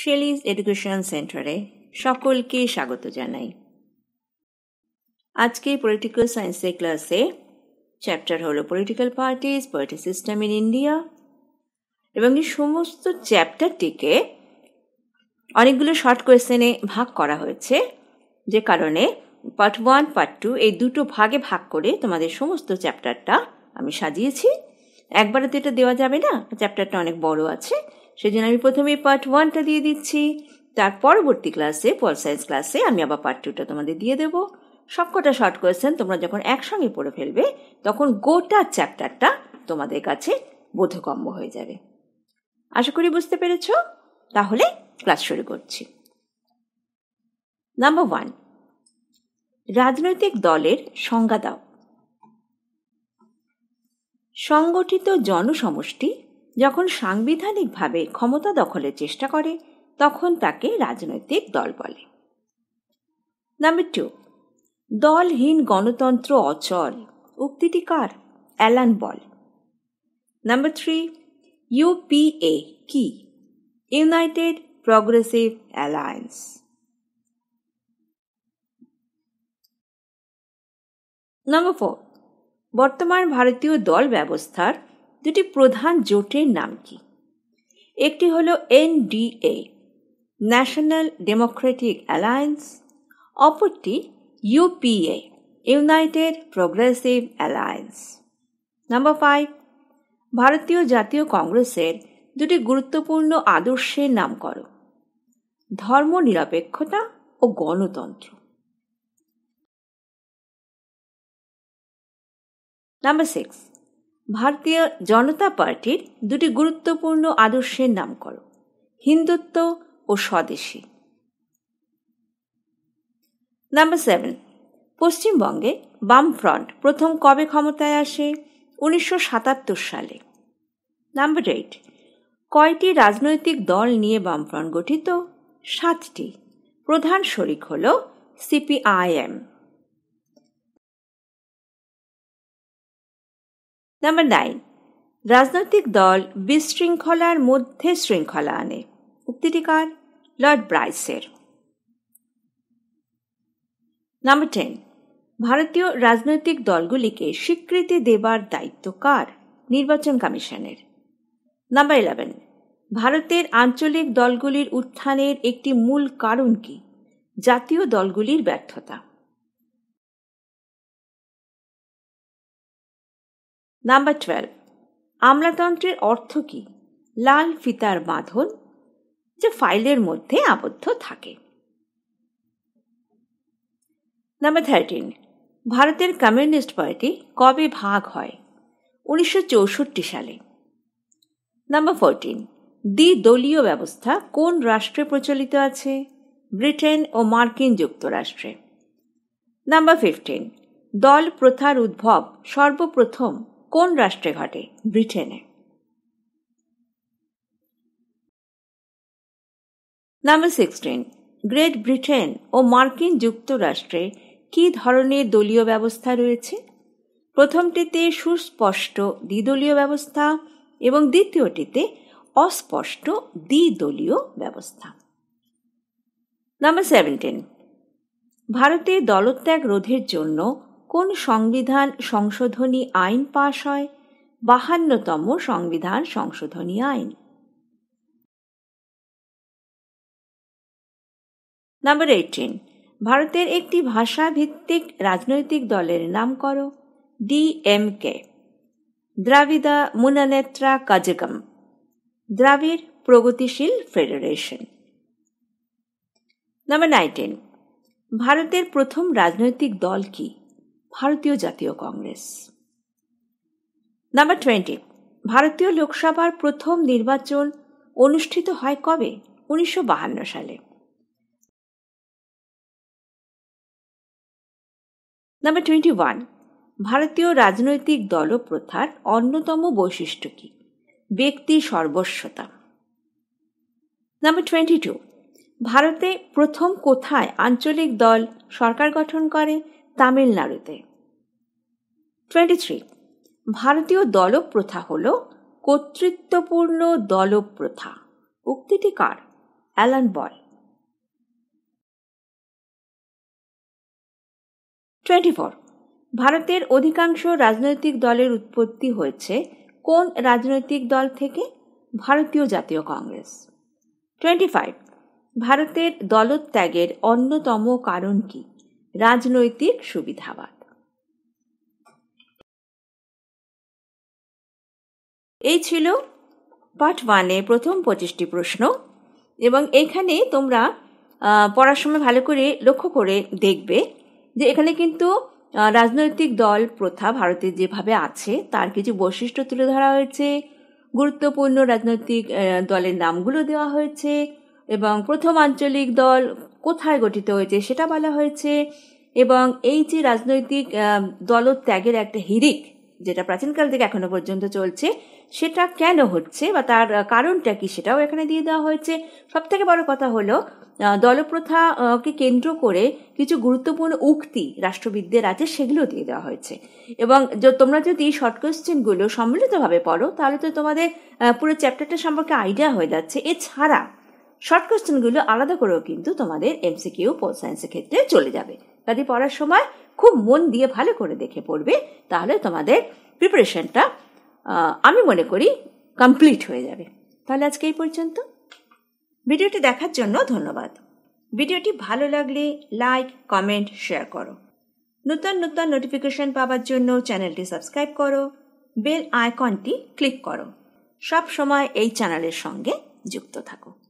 শেলিজ education সেন্টারে সকলকে স্বাগত জানাই আজকে পলিটিক্যাল সায়েন্সের ক্লাসে চ্যাপ্টার হলো political parties polity system in India এবং এই সমস্ত চ্যাপ্টারটিকে অনেকগুলো শর্ট কোয়েশ্চেনে ভাগ করা হয়েছে যে কারণে পার্ট ওয়ান পার্ট টু এই দুটো ভাগে ভাগ করে তোমাদের সমস্ত চ্যাপ্টারটা আমি সাজিয়েছি একবারে তো এটা দেওয়া যাবে না চ্যাপ্টারটা অনেক বড় আছে সেজন্য আমি প্রথমে পার্ট ওয়ানটা দিয়ে দিচ্ছি তার পরবর্তী ক্লাসে পল সায়েন্স ক্লাসে আমি আবার পার্ট টুটা তোমাদের দিয়ে দেবো সবকটা শর্ট কোয়েশ্চেন তোমরা যখন একসঙ্গে পড়ে ফেলবে তখন গোটা চ্যাপ্টারটা তোমাদের কাছে বোধকম্ব হয়ে যাবে আশা করি বুঝতে পেরেছ তাহলে ক্লাস শুরু করছি নাম্বার ওয়ান রাজনৈতিক দলের সংজ্ঞা দাও সংগঠিত জনসমষ্টি যখন সাংবিধানিকভাবে ক্ষমতা দখলের চেষ্টা করে তখন তাকে রাজনৈতিক দল বলে নাম্বার টু দলহীন গণতন্ত্র অচল উক্তিটি কার Alan Ball number three UPA কি United Progressive Alliance number four বর্তমান ভারতীয় দল ব্যবস্থার দুটি প্রধান জোটের নাম কি একটি হল এনডিএ ন্যাশনাল ডেমোক্রেটিক অ্যালায়েন্স অপরটি UPA United Progressive Alliance number five ভারতীয় জাতীয় কংগ্রেসের দুটি গুরুত্বপূর্ণ আদর্শের নাম করো ধর্মনিরপেক্ষতা ও গণতন্ত্র নাম্বার সিক্স ভারতীয় জনতা পার্টির দুটি গুরুত্বপূর্ণ আদর্শের নাম করো হিন্দুত্ব ও স্বদেশী নাম্বার সেভেন পশ্চিমবঙ্গে বামফ্রন্ট প্রথম কবে ক্ষমতায় আসে উনিশশো সালে নাম্বার এইট কয়টি রাজনৈতিক দল নিয়ে বামফ্রন্ট গঠিত সাতটি প্রধান শরিক হল সিপিআইএম নাম্বার নাইন রাজনৈতিক দল বিশৃঙ্খলার মধ্যে শৃঙ্খলা আনে উক্তিটি কার লর্ড ব্রাইসের নাম্বার টেন ভারতীয় রাজনৈতিক দলগুলিকে স্বীকৃতি দেবার দায়িত্ব কার নির্বাচন কমিশনের নাম্বার ইলেভেন ভারতের আঞ্চলিক দলগুলির উত্থানের একটি মূল কারণ কি জাতীয় দলগুলির ব্যর্থতা নাম্বার টুয়েলভ আমলাতন্ত্রের অর্থ কি লাল ফিতার বাঁধন যা ফাইলের মধ্যে আবদ্ধ থাকে নাম্বার থার্টিন ভারতের কমিউনিস্ট পার্টি কবে ভাগ হয় উনিশশো সালে নাম্বার ফোরটিন দ্বি দলীয় ব্যবস্থা কোন রাষ্ট্রে প্রচলিত আছে ব্রিটেন ও মার্কিন যুক্তরাষ্ট্রে নাম্বার ফিফটিন দল প্রথার উদ্ভব সর্বপ্রথম কোন রাষ্ট্রে ঘটে ব্রিটেনে নাম্বার সিক্সটিন গ্রেট ব্রিটেন ও মার্কিন যুক্তরাষ্ট্রে কি ধরনের দলীয় ব্যবস্থা রয়েছে প্রথমটিতে সুস্পষ্ট দ্বিদলীয় ব্যবস্থা এবং দ্বিতীয়টিতে অস্পষ্ট দ্বিদলীয় ব্যবস্থা নাম্বার সেভেন্টিন ভারতে দলত্যাগ রোধের জন্য কোন সংবিধান সংশোধনী আইন পাশ হয় বাহান্নতম সংবিধান সংশোধনী আইন নাম্বার এইটিন ভারতের একটি ভাষা ভিত্তিক রাজনৈতিক দলের নাম করো কে দ্রাবিদা মুনানেত্রা কাজগম দ্রাবিড় প্রগতিশীল ফেডারেশন নাম্বার নাইনটিন ভারতের প্রথম রাজনৈতিক দল কি ভারতীয় জাতীয় কংগ্রেস নাম্বার টোয়েন্টি ভারতীয় লোকসভার প্রথম নির্বাচন অনুষ্ঠিত হয় কবে উনিশশো সালে নাম্বার টোয়েন্টি ওয়ান ভারতীয় রাজনৈতিক দল প্রথার অন্যতম বৈশিষ্ট্য কি ব্যক্তি সর্বস্বতা নাম্বার টোয়েন্টি টু ভারতে প্রথম কোথায় আঞ্চলিক দল সরকার গঠন করে তামিলনাড়ুতে টোয়েন্টি থ্রি ভারতীয় দলপ্রথা প্রথা হল কর্তৃত্বপূর্ণ দলপ্রথা উক্তিটি কার অ্যালান বল টোয়েন্টি ফোর ভারতের অধিকাংশ রাজনৈতিক দলের উৎপত্তি হয়েছে কোন রাজনৈতিক দল থেকে ভারতীয় জাতীয় কংগ্রেস টোয়েন্টি ফাইভ ভারতের দলত্যাগের অন্যতম কারণ কী রাজনৈতিক সুবিধাবাদ এই ছিল পার্ট ওয়ানে প্রথম পঁচিশটি প্রশ্ন এবং এখানে তোমরা পড়ার সময় ভালো করে লক্ষ্য করে দেখবে যে এখানে কিন্তু রাজনৈতিক দল প্রথা ভারতে যেভাবে আছে তার কিছু বৈশিষ্ট্য তুলে ধরা হয়েছে গুরুত্বপূর্ণ রাজনৈতিক দলের নামগুলো দেওয়া হয়েছে এবং প্রথম আঞ্চলিক দল কোথায় গঠিত হয়েছে সেটা বলা হয়েছে এবং এই যে রাজনৈতিক দলত্যাগের একটা হিরিক যেটা প্রাচীনকাল থেকে এখনো পর্যন্ত চলছে সেটা কেন হচ্ছে বা তার কারণটা কি সেটাও এখানে দিয়ে দেওয়া হয়েছে সব থেকে বড় কথা হলো দলপ্রথাকে কেন্দ্র করে কিছু গুরুত্বপূর্ণ উক্তি রাষ্ট্রবিদদের আছে সেগুলো দিয়ে দেওয়া হয়েছে এবং তোমরা যদি শর্ট কোয়েশ্চেনগুলো সম্মিলিতভাবে পড়ো তাহলে তো তোমাদের পুরো চ্যাপ্টারটা সম্পর্কে আইডিয়া হয়ে যাচ্ছে এছাড়া শর্ট কোয়েশ্চেনগুলো আলাদা করেও কিন্তু তোমাদের এমসিকিউ পোল সায়েন্সের ক্ষেত্রে চলে যাবে কাজে পড়ার সময় খুব মন দিয়ে ভালো করে দেখে পড়বে তাহলে তোমাদের প্রিপারেশনটা আমি মনে করি কমপ্লিট হয়ে যাবে তাহলে আজকে এই পর্যন্ত ভিডিওটি দেখার জন্য ধন্যবাদ ভিডিওটি ভালো লাগলে লাইক কমেন্ট শেয়ার করো নতুন নতুন নোটিফিকেশন পাওয়ার জন্য চ্যানেলটি সাবস্ক্রাইব করো বেল আইকনটি ক্লিক করো সব সময় এই চ্যানেলের সঙ্গে যুক্ত থাকো